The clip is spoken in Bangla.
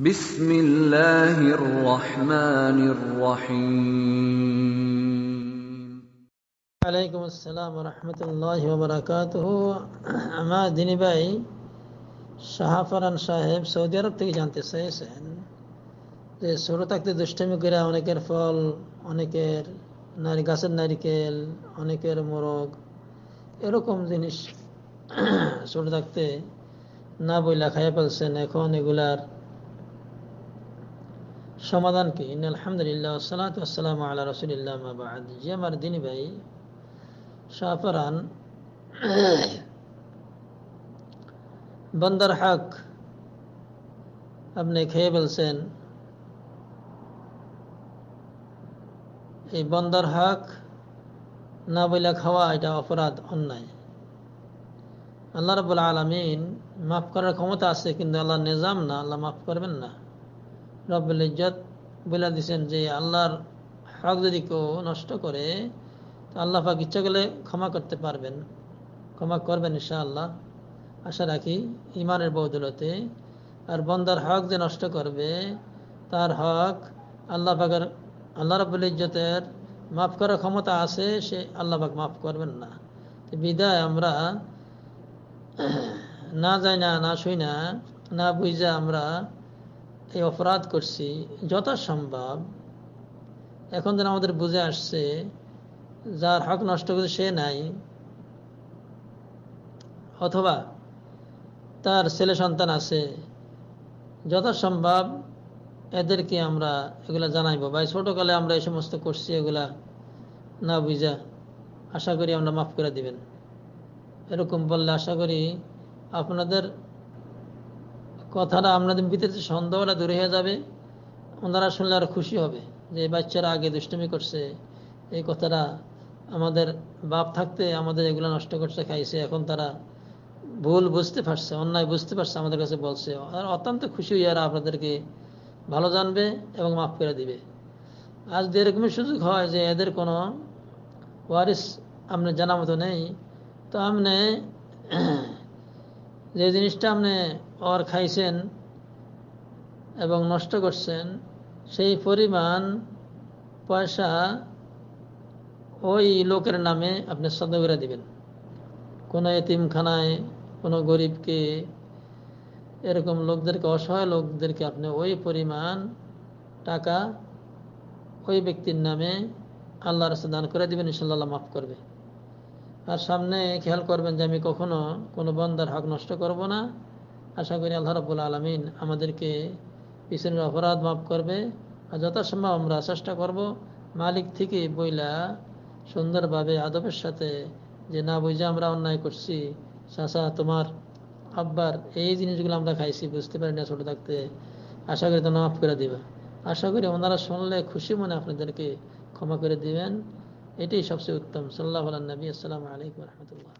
بسم الله الرحمن الرحيم عليكم السلام ورحمة الله وبركاته أما ديني باي شهافران صاحب سعودية عرب تكي جانتے صحيح سن تے سورو تک تے دشتے میں گرا انہیں کر فال انہیں کر ناری گاسد ناری کل انہیں کر مروگ ایرکم دینش سورو تک تے نا بولا خیاب اکسن ایکھو انہیں সমাধান কি ইন আলহামদুলিল্লাহ সালাত আসসালাম আল্লাহ রসুলিল্লাহ মাবাদ জি আমার দিনী ভাই শাহফরান বন্দর হক আপনি খেয়ে বলছেন এই বন্দর হক না বইলে খাওয়া এটা অপরাধ অন্যায় আল্লাহ রবুল আলমিন মাফ করার ক্ষমতা আছে কিন্তু আল্লাহ নিজাম না আল্লাহ মাফ করবেন না রব্বুল ইজ্জত বলে দিচ্ছেন যে আল্লাহর হক যদি কেউ নষ্ট করে তো আল্লাহ পাক ইচ্ছা করলে ক্ষমা করতে পারবেন ক্ষমা করবেন ঈশা আল্লাহ আশা রাখি ইমানের বৌদলতে আর বন্দার হক যে নষ্ট করবে তার হক আল্লাহ পাকের আল্লাহ রব্বুল ইজ্জতের মাফ করার ক্ষমতা আছে সে আল্লাহ পাক মাফ করবেন না তো বিদায় আমরা না যাই না না শুই না না বুঝা আমরা এই অপরাধ করছি যথাসম্ভব এখন যেন আমাদের বুঝে আসছে যার হক নষ্ট করে সে নাই অথবা তার ছেলে সন্তান আছে যথাসম্ভব এদেরকে আমরা এগুলা জানাইব ভাই ছোটকালে আমরা এই সমস্ত করছি এগুলা না বুঝা আশা করি আমরা মাফ করে দিবেন এরকম বললে আশা করি আপনাদের কথাটা আপনাদের ভিতরে সন্দেহটা দূরে হয়ে যাবে ওনারা শুনলে আর খুশি হবে যে বাচ্চারা আগে দুষ্টুমি করছে এই কথাটা আমাদের বাপ থাকতে আমাদের এগুলো নষ্ট করছে খাইছে এখন তারা ভুল বুঝতে পারছে অন্যায় বুঝতে পারছে আমাদের কাছে বলছে আর অত্যন্ত খুশি হয়ে আপনাদেরকে ভালো জানবে এবং মাফ করে দিবে আজ যে এরকমই সুযোগ হয় যে এদের কোনো ওয়ারিস আপনি জানা মতো নেই তো আপনি যে জিনিসটা আপনি অর খাইছেন এবং নষ্ট করছেন সেই পরিমাণ পয়সা ওই লোকের নামে আপনি সদ করে দিবেন কোনো এতিমখানায় কোনো গরিবকে এরকম লোকদেরকে অসহায় লোকদেরকে আপনি ওই পরিমাণ টাকা ওই ব্যক্তির নামে আল্লাহ রাস্তা দান করে দেবেন ইনশাল্লাহ মাফ করবে আর সামনে খেয়াল করবেন যে আমি কখনো কোনো বন্দার হক নষ্ট করব না আশা করি আল্লাহ রবুল আলমিন আমাদেরকে পিছনের অপরাধ মাফ করবে আর যথাসম্ভব আমরা চেষ্টা করব মালিক থেকে বইলা সুন্দরভাবে আদবের সাথে যে না বুঝে আমরা অন্যায় করছি চাষা তোমার আব্বার এই জিনিসগুলো আমরা খাইছি বুঝতে পারি না ছোটো থাকতে আশা করি তো মাফ করে দিবা আশা করি ওনারা শুনলে খুশি মনে আপনাদেরকে ক্ষমা করে দিবেন এটাই সবচেয়ে উত্তম সাল্লাহ আল্লাহ নবী আসসালামু আলাইকুম রহমতুল্লাহ